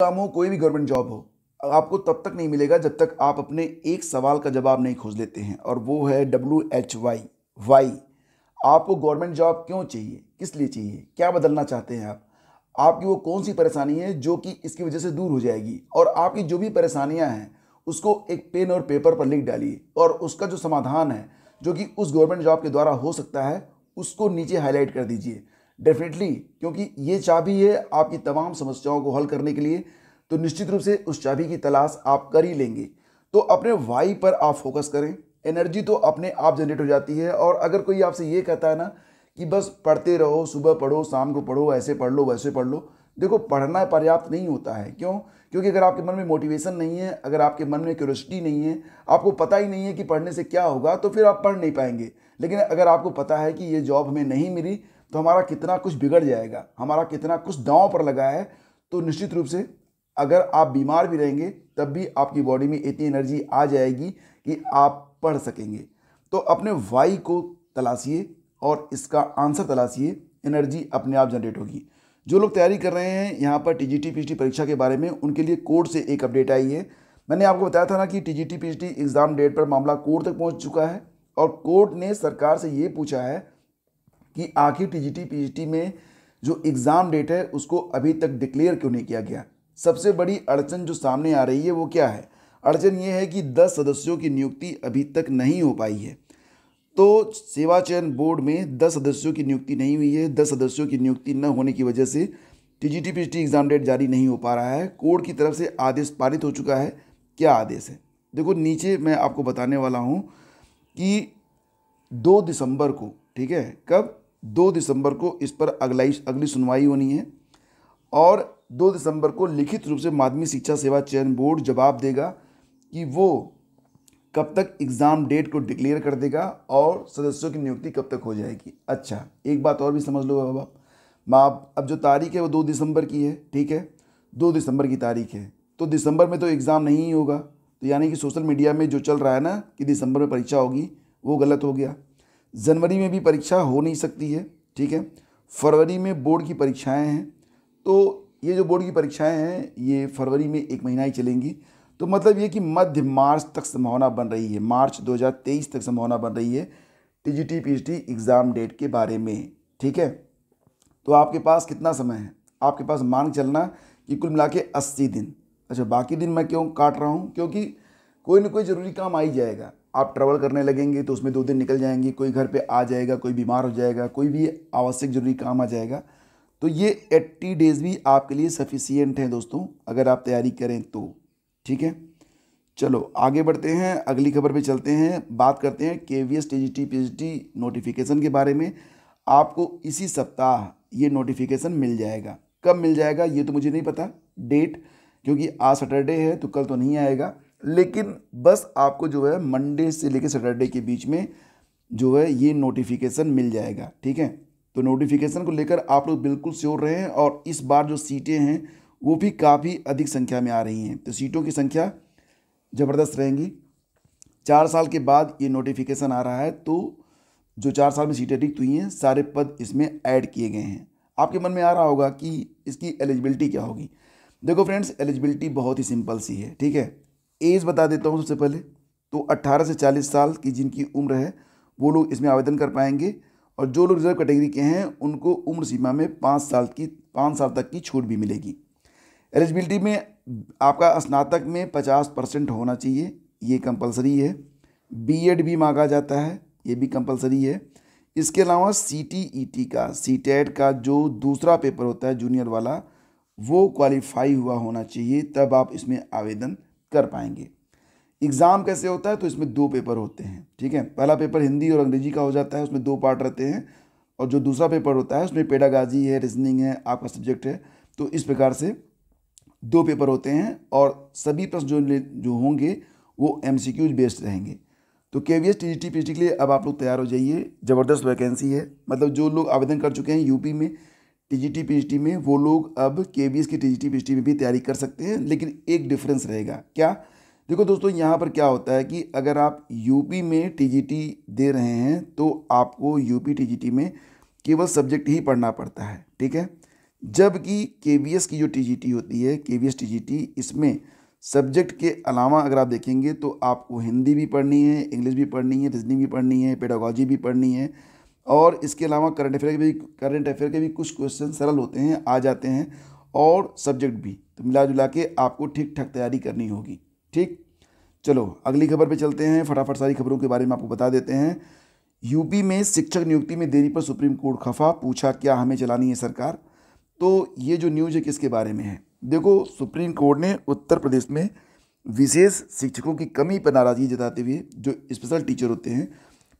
काम हो कोई भी गवर्नमेंट जॉब हो आपको तब तक नहीं मिलेगा जब तक आप अपने एक सवाल का जवाब नहीं खोज लेते हैं और वो है डब्ल्यू एच वाई वाई आपको गवर्नमेंट जॉब क्यों चाहिए किस लिए चाहिए क्या बदलना चाहते हैं आप आपकी वो कौन सी परेशानी है जो कि इसकी वजह से दूर हो जाएगी और आपकी जो भी परेशानियां हैं उसको एक पेन और पेपर पर लिख डालिए और उसका जो समाधान है जो कि उस गवर्नमेंट जॉब के द्वारा हो सकता है उसको नीचे हाईलाइट कर दीजिए डेफिनेटली क्योंकि ये चाबी है आपकी तमाम समस्याओं को हल करने के लिए तो निश्चित रूप से उस चाबी की तलाश आप कर ही लेंगे तो अपने वाई पर आप फोकस करें एनर्जी तो अपने आप जनरेट हो जाती है और अगर कोई आपसे ये कहता है ना कि बस पढ़ते रहो सुबह पढ़ो शाम को पढ़ो ऐसे पढ़ लो वैसे पढ़ लो देखो पढ़ना पर्याप्त नहीं होता है क्यों क्योंकि अगर आपके मन में मोटिवेशन नहीं है अगर आपके मन में क्यूरोसिटी नहीं है आपको पता ही नहीं है कि पढ़ने से क्या होगा तो फिर आप पढ़ नहीं पाएंगे लेकिन अगर आपको पता है कि ये जॉब हमें नहीं मिली तो हमारा कितना कुछ बिगड़ जाएगा हमारा कितना कुछ दांव पर लगा है तो निश्चित रूप से अगर आप बीमार भी रहेंगे तब भी आपकी बॉडी में इतनी एनर्जी आ जाएगी कि आप पढ़ सकेंगे तो अपने वाई को तलाशिए और इसका आंसर तलाशिए एनर्जी अपने आप जनरेट होगी जो लोग तैयारी कर रहे हैं यहाँ पर टी जी टी परीक्षा के बारे में उनके लिए कोर्ट से एक अपडेट आई है मैंने आपको बताया था ना कि T G T exam date पर मामला कोर्ट तक पहुँच चुका है और कोर्ट ने सरकार से ये पूछा है कि आखिर टीजीटी पीजीटी में जो एग्ज़ाम डेट है उसको अभी तक डिक्लेयर क्यों नहीं किया गया सबसे बड़ी अड़चन जो सामने आ रही है वो क्या है अड़चन ये है कि 10 सदस्यों की नियुक्ति अभी तक नहीं हो पाई है तो सेवा चयन बोर्ड में 10 सदस्यों की नियुक्ति नहीं हुई है 10 सदस्यों की नियुक्ति न होने की वजह से T G T P exam date जारी नहीं हो पा रहा है कोर्ट की तरफ से आदेश पारित हो चुका है क्या आदेश है देखो नीचे मैं आपको बताने वाला हूँ कि दो दिसंबर को ठीक है कब दो दिसंबर को इस पर अगलाई अगली सुनवाई होनी है और दो दिसंबर को लिखित रूप से माध्यमिक शिक्षा सेवा चयन बोर्ड जवाब देगा कि वो कब तक एग्ज़ाम डेट को डिक्लेयर कर देगा और सदस्यों की नियुक्ति कब तक हो जाएगी अच्छा एक बात और भी समझ लो अब आप माँ अब जो तारीख है वो दो दिसंबर की है ठीक है दो दिसंबर की तारीख है तो दिसंबर में तो एग्ज़ाम नहीं होगा तो यानी कि सोशल मीडिया में जो चल रहा है ना कि दिसंबर में परीक्षा होगी वो गलत हो गया जनवरी में भी परीक्षा हो नहीं सकती है ठीक है फरवरी में बोर्ड की परीक्षाएं हैं तो ये जो बोर्ड की परीक्षाएं हैं ये फरवरी में एक महीना ही चलेंगी तो मतलब ये कि मध्य मार्च तक संभावना बन रही है मार्च 2023 तक संभावना बन रही है टी पीजीटी एग्ज़ाम डेट के बारे में ठीक है तो आपके पास कितना समय है आपके पास मान चलना कि कुल मिला के अस्सी दिन अच्छा बाकी दिन मैं क्यों काट रहा हूँ क्योंकि कोई ना कोई ज़रूरी काम आ ही जाएगा आप ट्रैवल करने लगेंगे तो उसमें दो दिन निकल जाएंगे कोई घर पे आ जाएगा कोई बीमार हो जाएगा कोई भी आवश्यक जरूरी काम आ जाएगा तो ये एट्टी डेज़ भी आपके लिए सफिशियंट हैं दोस्तों अगर आप तैयारी करें तो ठीक है चलो आगे बढ़ते हैं अगली खबर पे चलते हैं बात करते हैं K V S T T P notification के बारे में आपको इसी सप्ताह ये नोटिफिकेशन मिल जाएगा कब मिल जाएगा ये तो मुझे नहीं पता डेट क्योंकि आज सैटरडे है तो कल तो नहीं आएगा लेकिन बस आपको जो है मंडे से लेकर सैटरडे के बीच में जो है ये नोटिफिकेशन मिल जाएगा ठीक है तो नोटिफिकेशन को लेकर आप लोग बिल्कुल श्योर रहें और इस बार जो सीटें हैं वो भी काफ़ी अधिक संख्या में आ रही हैं तो सीटों की संख्या ज़बरदस्त रहेंगी चार साल के बाद ये नोटिफिकेशन आ रहा है तो जो चार साल में सीटें रिक्त हुई हैं सारे पद इसमें ऐड किए गए हैं आपके मन में आ रहा होगा कि इसकी एलिजिबिलिटी क्या होगी देखो फ्रेंड्स एलिजिबिलिटी बहुत ही सिंपल सी है ठीक है एज बता देता हूँ सबसे पहले तो 18 से 40 साल की जिनकी उम्र है वो लोग इसमें आवेदन कर पाएंगे और जो लोग रिजर्व कैटेगरी के हैं उनको उम्र सीमा में पाँच साल की पाँच साल तक की छूट भी मिलेगी एलिजिबिलिटी में आपका स्नातक में पचास परसेंट होना चाहिए ये कंपलसरी है बीएड भी मांगा जाता है ये भी कंपलसरी है इसके अलावा सी टी ई टी का सी e का जो दूसरा पेपर होता है जूनियर वाला वो क्वालिफाई हुआ होना चाहिए तब आप इसमें आवेदन कर पाएंगे एग्ज़ाम कैसे होता है तो इसमें दो पेपर होते हैं ठीक है पहला पेपर हिंदी और अंग्रेजी का हो जाता है उसमें दो पार्ट रहते हैं और जो दूसरा पेपर होता है उसमें पेडागाजी है रीजनिंग है आपका सब्जेक्ट है तो इस प्रकार से दो पेपर होते हैं और सभी प्रश्न जो जो होंगे वो एम सी बेस्ड रहेंगे तो K V S T T P के लिए अब आप लोग तैयार हो जाइए ज़बरदस्त वैकेंसी है मतलब जो लोग आवेदन कर चुके हैं यूपी में टी जी में वो लोग अब के बी एस की टी जी टी में भी तैयारी कर सकते हैं लेकिन एक डिफरेंस रहेगा क्या देखो दोस्तों यहाँ पर क्या होता है कि अगर आप यूपी में टीजीटी दे रहे हैं तो आपको यूपी टीजीटी में केवल सब्जेक्ट ही पढ़ना पड़ता है ठीक है जबकि के की जो टीजीटी होती है के बी टीजीटी इसमें सब्जेक्ट के अलावा अगर आप देखेंगे तो आपको हिंदी भी पढ़नी है इंग्लिश भी पढ़नी है रीजनिंग भी पढ़नी है पेडागोजी भी पढ़नी है और इसके अलावा करंट अफेयर के भी करंट अफेयर के भी कुछ क्वेश्चन सरल होते हैं आ जाते हैं और सब्जेक्ट भी तो मिला जुला के आपको ठीक ठाक तैयारी करनी होगी ठीक चलो अगली खबर पे चलते हैं फटाफट सारी खबरों के बारे में आपको बता देते हैं यूपी में शिक्षक नियुक्ति में देरी पर सुप्रीम कोर्ट खफा पूछा क्या हमें चलानी है सरकार तो ये जो न्यूज है किसके बारे में है देखो सुप्रीम कोर्ट ने उत्तर प्रदेश में विशेष शिक्षकों की कमी पर नाराजगी जताते हुए जो स्पेशल टीचर होते हैं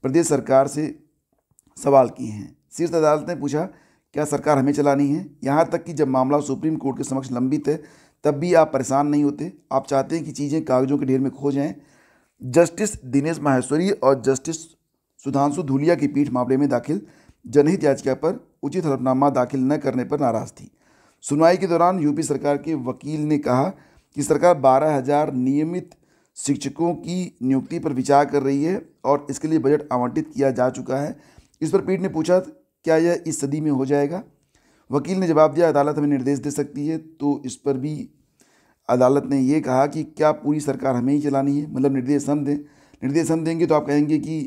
प्रदेश सरकार से सवाल किए हैं शीर्ष अदालत ने पूछा क्या सरकार हमें चलानी है यहाँ तक कि जब मामला सुप्रीम कोर्ट के समक्ष लंबित है तब भी आप परेशान नहीं होते आप चाहते हैं कि चीज़ें कागजों के ढेर में खो जाएं जस्टिस दिनेश माहेश्वरी और जस्टिस सुधांशु धुलिया की पीठ मामले में दाखिल जनहित याचिका पर उचित हलफनामा दाखिल न करने पर नाराज़ थी सुनवाई के दौरान यूपी सरकार के वकील ने कहा कि सरकार बारह हजार नियमित शिक्षकों की नियुक्ति पर विचार कर रही है और इसके लिए बजट आवंटित किया जा चुका है इस पर पीठ ने पूछा क्या यह इस सदी में हो जाएगा वकील ने जवाब दिया अदालत हमें निर्देश दे सकती है तो इस पर भी अदालत ने ये कहा कि क्या पूरी सरकार हमें ही चलानी है मतलब निर्देश हम दें निर्देश हम देंगे तो आप कहेंगे कि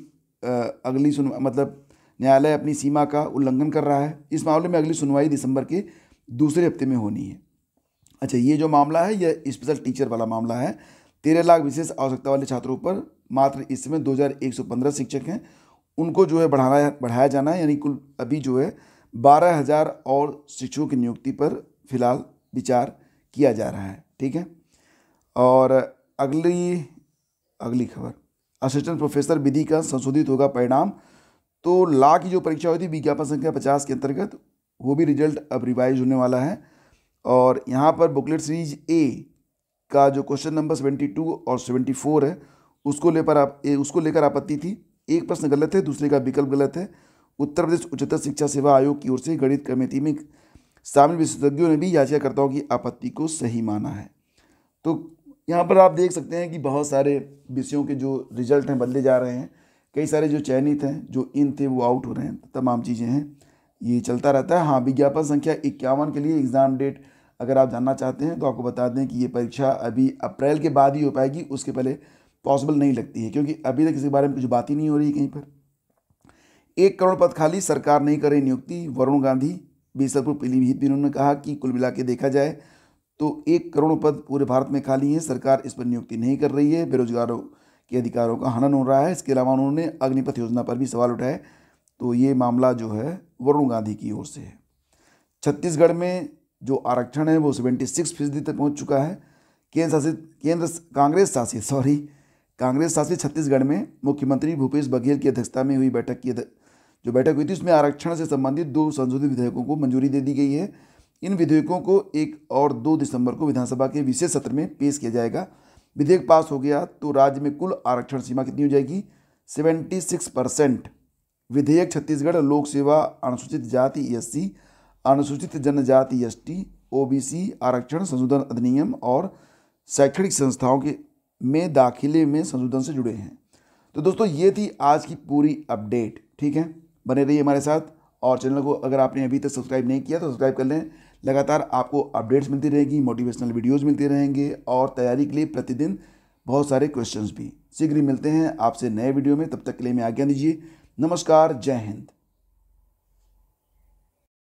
अगली सुन मतलब न्यायालय अपनी सीमा का उल्लंघन कर रहा है इस मामले में अगली सुनवाई दिसंबर के दूसरे हफ्ते में होनी है अच्छा ये जो मामला है यह स्पेशल टीचर वाला मामला है तेरह लाख विशेष आवश्यकता वाले छात्रों पर मात्र इस समय दो शिक्षक हैं उनको जो है बढ़ाया बढ़ाया जाना है यानी कुल अभी जो है बारह हज़ार और शिक्षकों की नियुक्ति पर फिलहाल विचार किया जा रहा है ठीक है और अगली अगली खबर असिस्टेंट प्रोफेसर विधि का संशोधित होगा परिणाम तो ला की जो परीक्षा हुई थी विज्ञापन संख्या पचास के अंतर्गत वो भी रिजल्ट अब रिवाइज होने वाला है और यहाँ पर बुकलेट सीरीज ए का जो क्वेश्चन नंबर सेवेंटी टू और सेवेंटी फोर है उसको लेकर आप उसको लेकर आपत्ति थी एक प्रश्न गलत है दूसरे का विकल्प गलत है उत्तर प्रदेश उच्चतर शिक्षा सेवा आयोग की ओर से गठित कमेटी में शामिल विशेषज्ञों ने भी याचिकाकर्ताओं की आपत्ति को सही माना है तो यहाँ पर आप देख सकते हैं कि बहुत सारे विषयों के जो रिजल्ट हैं बदले जा रहे हैं कई सारे जो चयनित हैं जो इन थे वो आउट हो रहे हैं तमाम चीज़ें हैं ये चलता रहता है हाँ विज्ञापन संख्या इक्यावन के लिए एग्ज़ाम डेट अगर आप जानना चाहते हैं तो आपको बता दें कि ये परीक्षा अभी अप्रैल के बाद ही हो पाएगी उसके पहले पॉसिबल नहीं लगती है क्योंकि अभी तक इसके बारे में कुछ बात ही नहीं हो रही कहीं पर एक करोड़ पद खाली सरकार नहीं करे नियुक्ति वरुण गांधी बीसलपुर पीलीभीत भी उन्होंने कहा कि कुल मिला के देखा जाए तो एक करोड़ पद पूरे भारत में खाली हैं सरकार इस पर नियुक्ति नहीं कर रही है बेरोजगारों के अधिकारों का हनन हो रहा है इसके अलावा उन्होंने अग्निपथ योजना पर भी सवाल उठाए तो ये मामला जो है वरुण गांधी की ओर से है छत्तीसगढ़ में जो आरक्षण है वो सेवेंटी सिक्स फीसदी तक पहुँच चुका है केंद्र शासित केंद्र कांग्रेस शासित सॉरी कांग्रेस शासित छत्तीसगढ़ में मुख्यमंत्री भूपेश बघेल की अध्यक्षता में हुई बैठक की जो बैठक हुई थी उसमें आरक्षण से संबंधित दो संशोधित विधेयकों को मंजूरी दे दी गई है इन विधेयकों को एक और दो दिसंबर को विधानसभा के विशेष सत्र में पेश किया जाएगा विधेयक पास हो गया तो राज्य में कुल आरक्षण सीमा कितनी हो जाएगी सेवेंटी सिक्स परसेंट विधेयक छत्तीसगढ़ लोक सेवा अनुसूचित जाति एस सी अनुसूचित जनजाति एस टी ओबीसी आरक्षण संशोधन अधिनियम और शैक्षणिक संस्थाओं के में दाखिले में संशोधन से जुड़े हैं तो दोस्तों ये थी आज की पूरी अपडेट ठीक है बने रहिए हमारे साथ और चैनल को अगर आपने अभी तक सब्सक्राइब नहीं किया तो सब्सक्राइब कर लें लगातार आपको अपडेट्स मिलती रहेगी मोटिवेशनल वीडियोज़ मिलते रहेंगे और तैयारी के लिए प्रतिदिन बहुत सारे क्वेश्चंस भी शीघ्र ही मिलते हैं आपसे नए वीडियो में तब तक के लिए मैं आज्ञा दीजिए नमस्कार जय हिंद